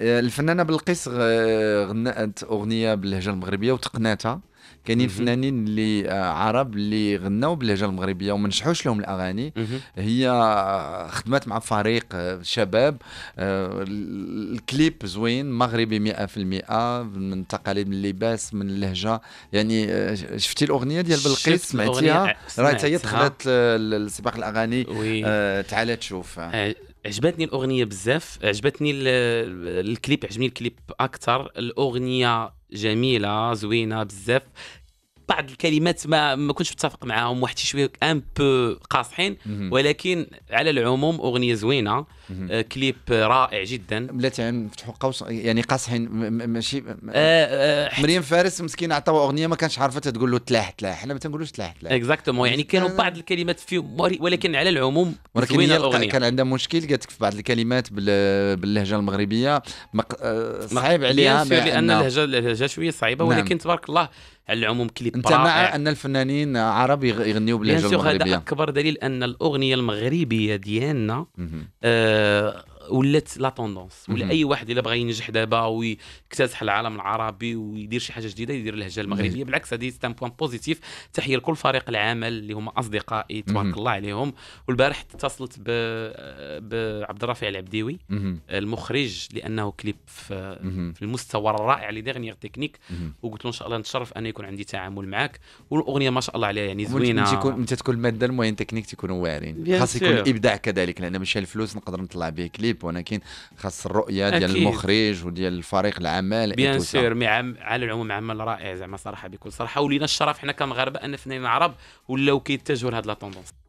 الفنانه بلقيس غنات اغنيه باللهجه المغربيه وتقناتها كاينين فنانين اللي آه، عرب اللي غناو باللهجه المغربيه وما نجحوش لهم الاغاني هي آه، خدمات مع فريق آه، شباب الكليب زوين مغربي 100% من التقاليد من اللباس من اللهجه يعني شفتي الاغنيه ديال بلقيس سمعتيها راه هي دخلت لسباق الاغاني تعال تشوف عجبتني الاغنيه بزاف عجبتني الكليب عجبني الكليب اكثر الاغنيه جميله زوينه بزاف بعض الكلمات ما ما كنتش متفق معاهم واحد شويه ان بو قاصحين ولكن على العموم اغنيه زوينه آه، كليب رائع جدا بلاتي نفتحوا قوس يعني قاصحين ماشي آه، آه، مريم فارس مسكينه عطاو اغنيه ما كانش عارفه تقول له تلاح تلاح حنا ما تنقولوش تلاح تلاح اكزاكتومون يعني كانوا بعض الكلمات فيهم ولكن على العموم ولكن زوينه الاغنيه كان عندها مشكل قالت لك في بعض الكلمات باللهجه المغربيه صعيب عليها لان اللهجه اللهجه شويه صعيبه نعم. ولكن تبارك الله على العموم كليب انت مع ان الفنانين عرب يغنيوا باللهجه المغربيه هذا اكبر دليل ان الاغنيه المغربيه ديالنا آه ولات لا توندونس ولا اي واحد الا بغى ينجح دابا ويكتسح العالم العربي ويدير شي حاجه جديده يدير اللهجه المغربيه بالعكس هذه سي بوان بوزيتيف تحيه لكل فريق العمل اللي هما اصدقائي تبارك الله عليهم والبارح اتصلت ب بعبد الرافع العبديوي المخرج لانه كليب في, في المستوى الرائع لي تكنيك وقلت له ان شاء الله نتشرف ان يكون عندي تعامل معك والاغنيه ما شاء الله عليها يعني زوينه تكون متى تكون الماده المهم تكنيك تيكونوا واعرين خاص يكون الابداع كذلك لان ماشي الفلوس نقدر نطلع به كليب كليب ولكن خاص الرؤيه ديال المخرج وديال فريق العمل بيان سور مي عم على العموم عمل رائع زعما صراحه بكل صراحه ولينا الشرف حنا كمغاربه ان فنانين عرب ولاو كيتجهوا لهاد لا توندونس